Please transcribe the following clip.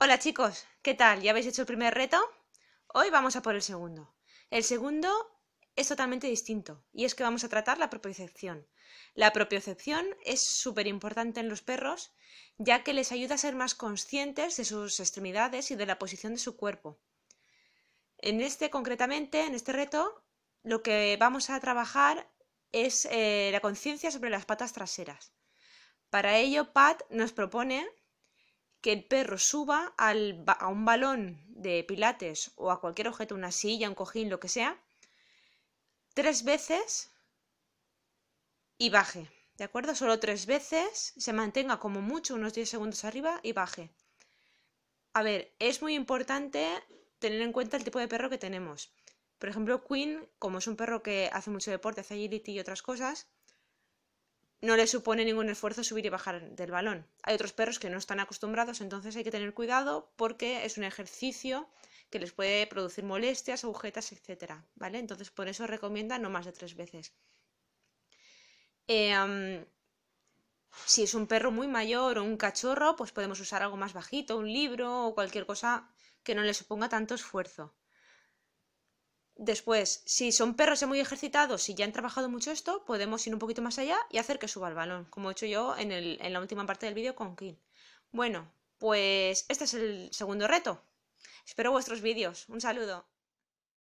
Hola chicos, ¿qué tal? ¿Ya habéis hecho el primer reto? Hoy vamos a por el segundo. El segundo es totalmente distinto y es que vamos a tratar la propiocepción. La propiocepción es súper importante en los perros ya que les ayuda a ser más conscientes de sus extremidades y de la posición de su cuerpo. En este concretamente, en este reto, lo que vamos a trabajar es eh, la conciencia sobre las patas traseras. Para ello, Pat nos propone que el perro suba a un balón de pilates o a cualquier objeto, una silla, un cojín, lo que sea, tres veces y baje. ¿De acuerdo? Solo tres veces, se mantenga como mucho unos 10 segundos arriba y baje. A ver, es muy importante tener en cuenta el tipo de perro que tenemos. Por ejemplo, Queen, como es un perro que hace mucho deporte, hace agility y otras cosas, no le supone ningún esfuerzo subir y bajar del balón. Hay otros perros que no están acostumbrados, entonces hay que tener cuidado porque es un ejercicio que les puede producir molestias, agujetas, etcétera, ¿vale? Entonces por eso recomienda no más de tres veces. Eh, si es un perro muy mayor o un cachorro, pues podemos usar algo más bajito, un libro o cualquier cosa que no le suponga tanto esfuerzo. Después, si son perros muy ejercitados, si ya han trabajado mucho esto, podemos ir un poquito más allá y hacer que suba el balón, como he hecho yo en, en la última parte del vídeo con King. Bueno, pues este es el segundo reto. Espero vuestros vídeos. Un saludo.